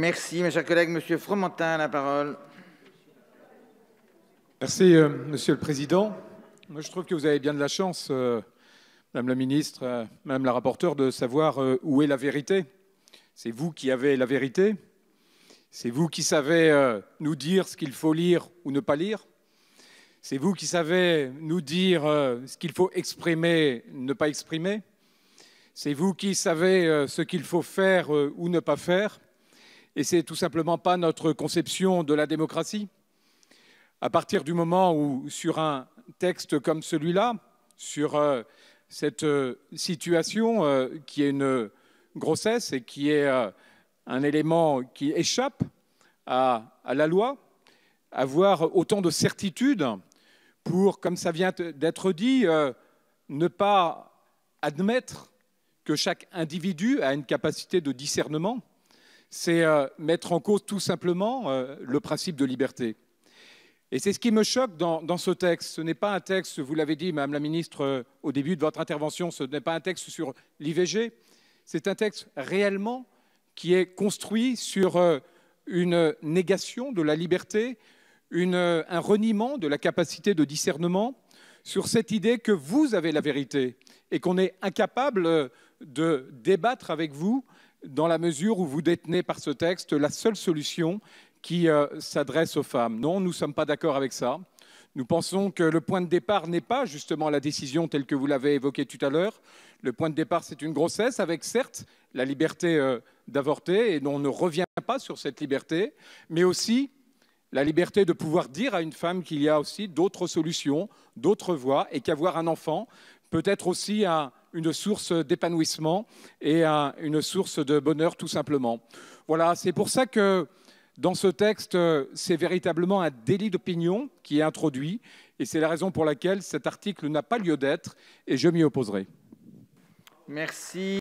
Merci, mes chers collègues. Monsieur Fromentin la parole. Merci, euh, Monsieur le Président. Moi, je trouve que vous avez bien de la chance, euh, Madame la Ministre, euh, Madame la Rapporteure, de savoir où est la vérité. C'est vous qui avez la vérité. C'est vous qui savez nous dire ce qu'il faut lire ou ne pas lire. C'est vous qui savez nous dire ce qu'il faut exprimer, ne pas exprimer. C'est vous qui savez ce qu'il faut faire ou ne pas faire. Et n'est tout simplement pas notre conception de la démocratie. À partir du moment où, sur un texte comme celui-là, sur euh, cette euh, situation euh, qui est une grossesse et qui est un élément qui échappe à, à, la loi, avoir autant de certitude pour, comme ça vient d'être dit, ne pas admettre que chaque individu a une capacité de discernement c'est euh, mettre en cause tout simplement euh, le principe de liberté. Et c'est ce qui me choque dans, ce texte. Ce n'est pas un texte, vous l'avez dit, Madame la Ministre, euh, au début de votre intervention, ce n'est pas un texte sur l'IVG. C'est un texte réellement qui est construit sur une négation de la liberté, un reniement de la capacité de discernement, sur cette idée que vous avez la vérité et qu'on est incapable de débattre avec vous dans la mesure où vous détenez par ce texte la seule solution qui euh, s'adresse aux femmes. Non, nous ne sommes pas d'accord avec ça. Nous pensons que le point de départ n'est pas justement la décision telle que vous l'avez évoquée tout à l'heure. Le point de départ, c'est une grossesse avec certes la liberté euh, d'avorter, et on ne revient pas sur cette liberté, mais aussi la liberté de pouvoir dire à une femme qu'il y a aussi d'autres solutions, d'autres voies, et qu'avoir un enfant peut être aussi un, une source d'épanouissement et une source de bonheur tout simplement. Voilà, c'est pour ça que dans ce texte, c'est véritablement un délit d'opinion qui est introduit et c'est la raison pour laquelle cet article n'a pas lieu d'être et je m'y opposerai. Merci.